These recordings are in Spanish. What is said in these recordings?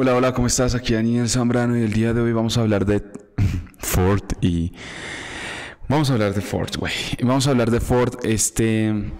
Hola, hola, ¿cómo estás? Aquí Daniel Zambrano y el día de hoy vamos a hablar de Ford y... Vamos a hablar de Ford, güey. Vamos a hablar de Ford, este...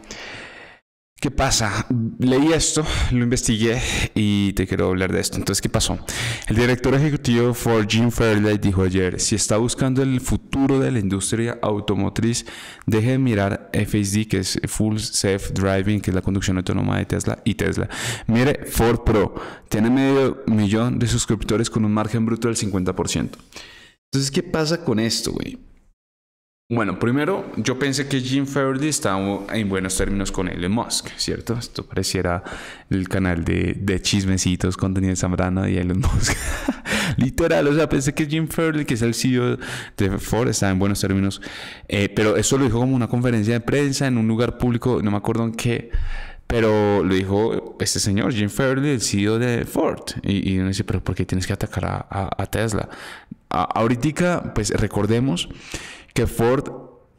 ¿Qué pasa? Leí esto, lo investigué y te quiero hablar de esto. Entonces, ¿qué pasó? El director ejecutivo Ford, Jim Fairlight, dijo ayer, si está buscando el futuro de la industria automotriz, deje de mirar FSD, que es Full Safe Driving, que es la conducción autónoma de Tesla, y Tesla. Mire, Ford Pro tiene medio millón de suscriptores con un margen bruto del 50%. Entonces, ¿qué pasa con esto, güey? Bueno, primero, yo pensé que Jim Fairley estaba en buenos términos con Elon Musk, ¿cierto? Esto pareciera el canal de, chismecitos con Daniel Zambrano y Elon Musk. Literal, o sea, pensé que Jim Fairley, que es el CEO de Ford, estaba en buenos términos. Eh, pero eso lo dijo como una conferencia de prensa en un lugar público, no me acuerdo en qué. Pero lo dijo este señor, Jim Fairley, el CEO de Ford. Y, uno dice, pero ¿por qué tienes que atacar a Tesla? ahorita, pues recordemos que Ford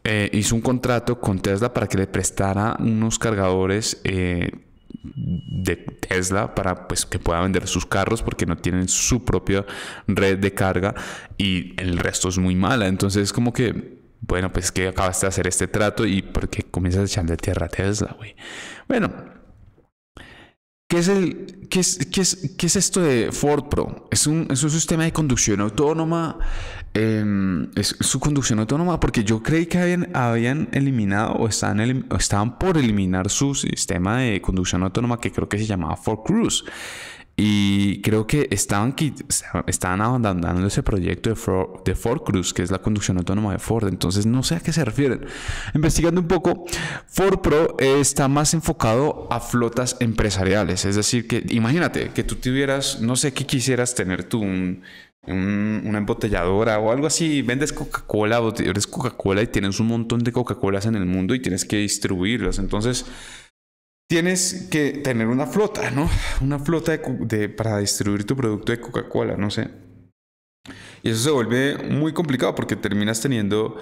eh, hizo un contrato con Tesla para que le prestara unos cargadores eh, de Tesla para pues, que pueda vender sus carros porque no tienen su propia red de carga y el resto es muy mala. Entonces, como que. Bueno, pues que acabaste de hacer este trato y porque comienzas echarle tierra a Tesla, güey. Bueno, ¿Qué es, el, qué es, qué es, qué es, esto de Ford Pro? Es un, es un sistema de conducción autónoma. Em, es su conducción autónoma porque yo creí que habían, habían eliminado o estaban, o estaban por eliminar su sistema de conducción autónoma que creo que se llamaba Ford Cruise. Y creo que estaban, estaban abandonando ese proyecto de Ford, de Ford Cruz, que es la conducción autónoma de Ford. Entonces no sé a qué se refieren. Investigando un poco, Ford Pro está más enfocado a flotas empresariales. Es decir, que imagínate que tú tuvieras, no sé qué quisieras tener tú, una embotelladora o algo así, vendes Coca-Cola, botellas Coca-Cola y tienes un montón de Coca-Colas en el mundo y tienes que distribuirlas. Entonces tienes que tener una flota, ¿no? Una flota de, para distribuir tu producto de Coca-Cola, no sé. Y eso se vuelve muy complicado porque terminas teniendo,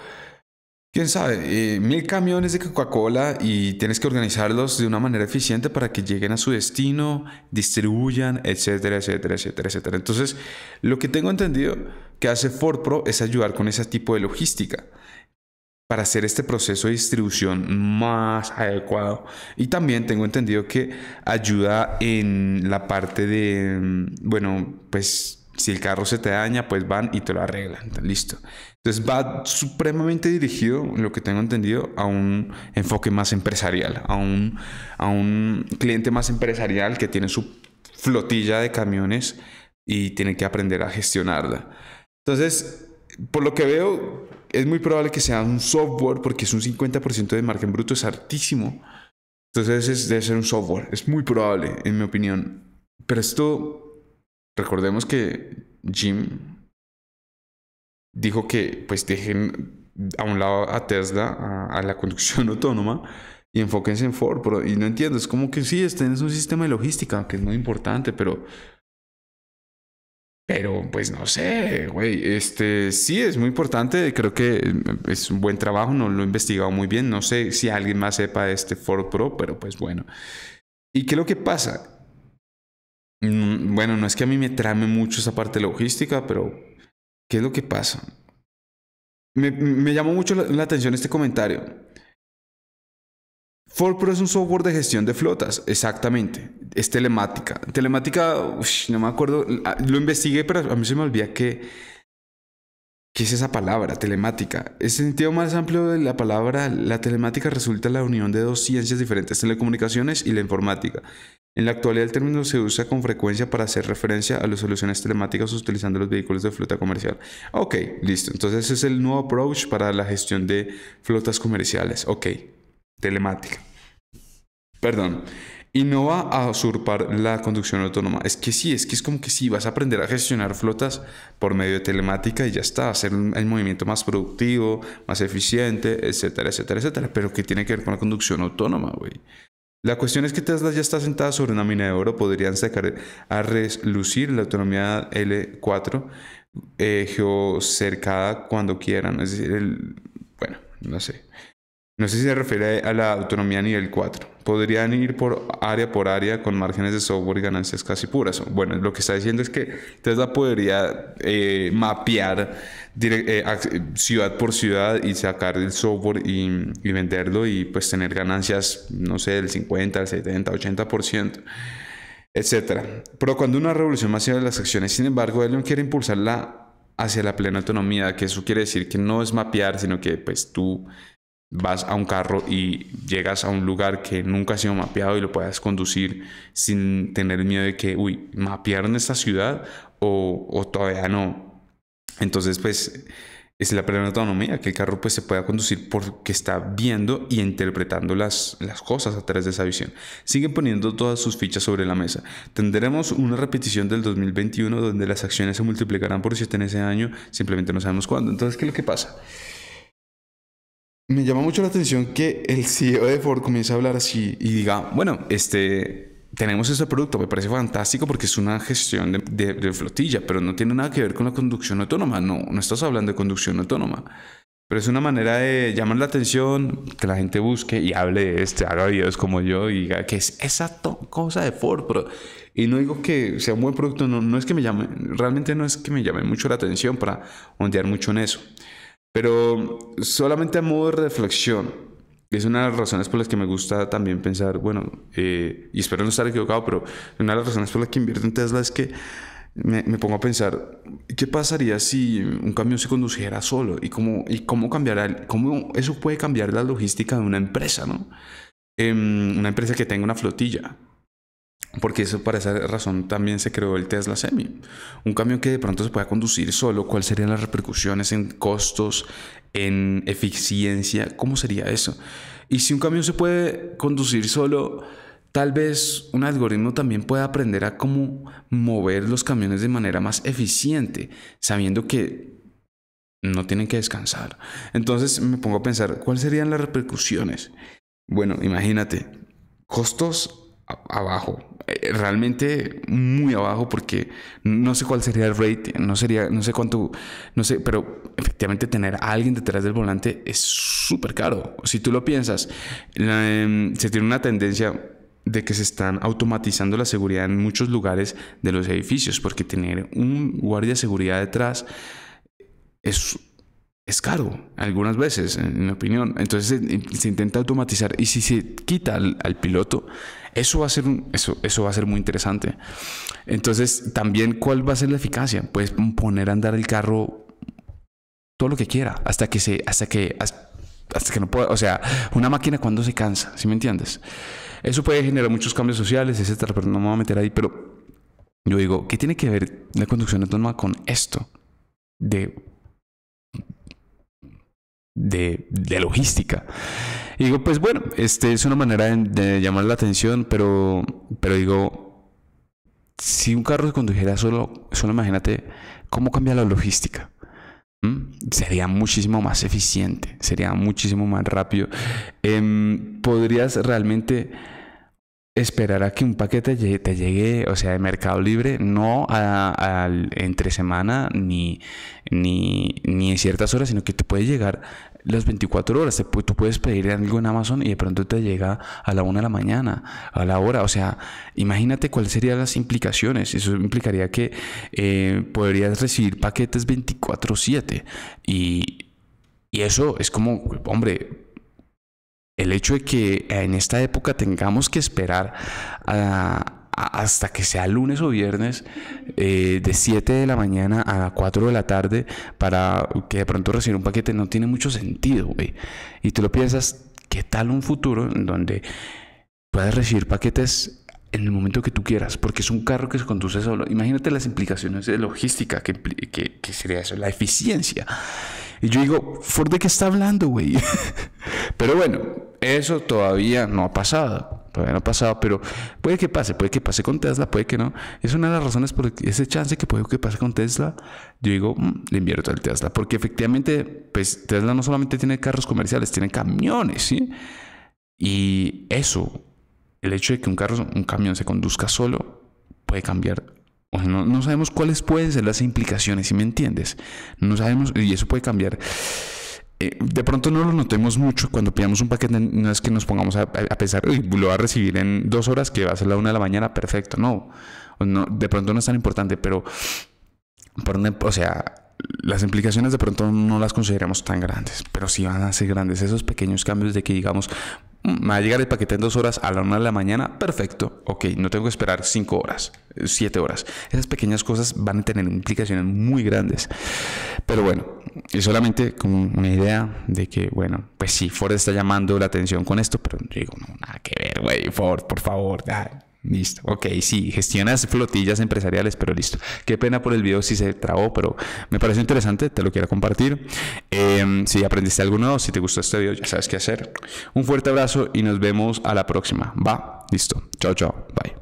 quién sabe, eh, mil camiones de Coca-Cola y tienes que organizarlos de una manera eficiente para que lleguen a su destino, distribuyan, etcétera, etcétera, etcétera, etcétera. Entonces, lo que tengo entendido que hace Ford Pro es ayudar con ese tipo de logística para hacer este proceso de distribución más adecuado. Y también tengo entendido que ayuda en la parte de, mm, bueno, pues si el carro se te daña, pues van y te lo arreglan. Listo. Entonces va supremamente dirigido, lo que tengo entendido, a un enfoque más empresarial, a un, a un cliente más empresarial que tiene su flotilla de camiones y tiene que aprender a gestionarla. Entonces, por lo que veo, es muy probable que sea un software, porque es un 50% de margen bruto, es altísimo. Entonces es, debe ser un software, es muy probable, en mi opinión. Pero esto, recordemos que Jim dijo que pues dejen a un lado a Tesla, a, la conducción autónoma, y enfóquense en Ford. y no entiendo, es como que sí, este es un sistema de logística, que es muy importante, pero pero pues no sé, güey, este sí es muy importante, creo que eh, es un buen trabajo, no lo he investigado muy bien, no sé si alguien más sepa de este Ford Pro, pero pues bueno. ¿Y qué es lo que pasa? Mm, bueno, no es que a mí me trame mucho esa parte logística, pero ¿qué es lo que pasa? Me, llamó mucho la atención este comentario. ForPro es un software de gestión de flotas, exactamente. Es telemática. Telemática, no me acuerdo, ah, lo investigué, pero a mí se me olvida que... ¿Qué es esa palabra? Telemática. El sentido más amplio de la palabra, la telemática resulta la unión de dos ciencias diferentes, telecomunicaciones y la informática. En la actualidad el término se usa con frecuencia para hacer referencia a las soluciones telemáticas utilizando los vehículos de flota comercial. Ok, listo. Entonces es el nuevo approach para la gestión de flotas comerciales. Ok, telemática. Perdón. Y no va a usurpar la conducción autónoma. Es que sí, es que es como que sí, vas a aprender a gestionar flotas por medio de telemática y ya está, hacer el movimiento más productivo, más eficiente, etcétera, etcétera, etcétera. Pero qué tiene que ver con la conducción autónoma, güey? La cuestión es que Tesla ya está sentada sobre una mina de oro, podrían sacar a relucir la autonomía L4 eh, geocercada cuando quieran. Es decir, el, bueno, no sé. No sé si se refiere a la autonomía nivel 4. Podrían ir por área por área con márgenes de software y ganancias casi puras. Bueno, lo que está diciendo es que Tesla podría eh, mapear eh, ciudad por ciudad y sacar el software y, venderlo y pues tener ganancias, no sé, del 50, el 70, 80%, etc. cuando una revolución masiva de las acciones. Sin embargo, Elon quiere impulsarla hacia la plena autonomía, que eso quiere decir que no es mapear, sino que pues tú vas a un carro y llegas a un lugar que nunca ha sido mapeado y lo puedas conducir sin tener miedo de que, uy, mapearon esta ciudad o, o todavía no. Entonces, pues, es la primera autonomía, que el carro pues se pueda conducir porque está viendo y interpretando las, las cosas a través de esa visión. Sigue poniendo todas sus fichas sobre la mesa. Tendremos una repetición del 2021 donde las acciones se multiplicarán por 7 en ese año, simplemente no sabemos cuándo. Entonces, ¿qué es lo que pasa? Me llama mucho la atención que el CEO de Ford comience a hablar así y diga, bueno, este, tenemos este producto, me parece fantástico porque es una gestión de, flotilla, pero no tiene nada que ver con la conducción autónoma, no, no estás hablando de conducción autónoma. Pero es una manera de llamar la atención, que la gente busque y hable de este, haga videos como yo y diga que es esa cosa de Ford. Pero... Y no digo que sea un buen producto, no, no es que me llame, realmente no es que me llame mucho la atención para ondear mucho en eso. Pero solamente a modo de reflexión, es una de las razones por las que me gusta también pensar, bueno, eh, y espero no estar equivocado, pero una de las razones por las que invierto en Tesla es que me, pongo a pensar, ¿qué pasaría si un camión se condujera solo? ¿Y cómo, y cambiará, cómo eso puede cambiar la logística de una empresa, ¿no? Em, una empresa que tenga una flotilla. Porque eso, para esa razón también se creó el Tesla Semi. Un camión que de pronto se pueda conducir solo, ¿cuáles serían las repercusiones en costos, en eficiencia? ¿Cómo sería eso? Y si un camión se puede conducir solo, tal vez un algoritmo también pueda aprender a cómo mover los camiones de manera más eficiente, sabiendo que no tienen que descansar. Entonces me pongo a pensar, ¿cuáles serían las repercusiones? Bueno, imagínate, costos abajo, eh, eh, realmente muy abajo porque no sé cuál sería el rate, no sería, no sé cuánto, no sé, pero efectivamente tener a alguien detrás del volante es súper caro. Si tú lo piensas, em, se tiene una tendencia de que se están automatizando la seguridad en muchos lugares de los edificios porque tener un guardia de seguridad detrás es es caro algunas veces, en mi opinión. Entonces se, intenta automatizar y si se quita al, piloto, eso va a ser, eso, eso va a ser muy interesante. Entonces, también, ¿cuál va a ser la eficacia? Puedes poner a andar el carro todo lo que quiera hasta que se, hasta que, hasta, que no pueda, o sea, una máquina cuando se cansa, si me entiendes? Eso puede generar muchos cambios sociales, etcétera, pero no me voy a meter ahí, pero yo digo, ¿qué tiene que ver la conducción autónoma con esto? De de, de, logística. Y digo, pues bueno, este es una manera de, llamar la atención, pero, pero digo, si un carro se condujera solo, solo imagínate cómo cambia la logística. Sería muchísimo más eficiente, sería muchísimo más rápido. Em, podrías realmente esperar a que un paquete te llegue, o sea, de Mercado Libre, no a, entre semana ni, ni, ni, en ciertas horas, sino que te puede llegar las 24 horas. tú puedes pedir algo en Amazon y de pronto te llega a la 1 de la mañana, a la hora. O sea, imagínate cuáles serían las implicaciones. Eso implicaría que eh, podrías recibir paquetes 24/7 y... Y eso es como, hombre, el hecho de que en esta época tengamos que esperar hasta que sea lunes o viernes eh, de 7 de la mañana a 4 de la tarde para que de pronto reciba un paquete no tiene mucho sentido, güey. Y tú lo piensas, ¿qué tal un futuro en donde puedas recibir paquetes en el momento que tú quieras, porque es un carro que se conduce solo. Imagínate las implicaciones de logística que, sería eso, la eficiencia. Y yo digo, ¿Ford de qué está hablando, güey? Pero bueno, eso todavía no ha pasado. Todavía no ha pasado, pero puede que pase, puede que pase con Tesla, puede que no. Es una de las razones por ese chance que puede que pase con Tesla. Yo digo, mm, le invierto al Tesla, porque efectivamente, pues, Tesla no solamente tiene carros comerciales, tiene camiones, ¿sí? Y eso, el hecho de que un carro, un camión se conduzca solo, puede cambiar no, no, sabemos cuáles pueden ser las implicaciones, si me entiendes. No sabemos, y eso puede cambiar eh, de pronto no lo notemos mucho cuando pillamos un paquete, no es que nos pongamos a, pensar, lo va a recibir en dos horas, que va a ser la una de la mañana, perfecto, no, de pronto no es tan importante, pero, por o sea, las implicaciones de pronto no las consideramos tan grandes, pero sí van a ser grandes esos pequeños cambios de que digamos, mm, va a llegar el paquete en dos horas a la una de la mañana, perfecto, ok, no tengo que esperar cinco horas, eh, siete horas. Esas pequeñas cosas van a tener implicaciones muy grandes. Pero bueno, es solamente como una idea de que, bueno, pues sí, Ford está llamando la atención con esto, pero digo, no, nada que ver, güey, Ford, por favor, Listo, ok, sí, gestionas flotillas empresariales, pero listo. Qué pena por el video si se trabó, pero me pareció interesante, te lo quiero compartir. Em, si aprendiste algo nuevo, si te gustó este video, ya sabes qué hacer. Un fuerte abrazo y nos vemos a la próxima. Va, listo. Chao, chao, bye.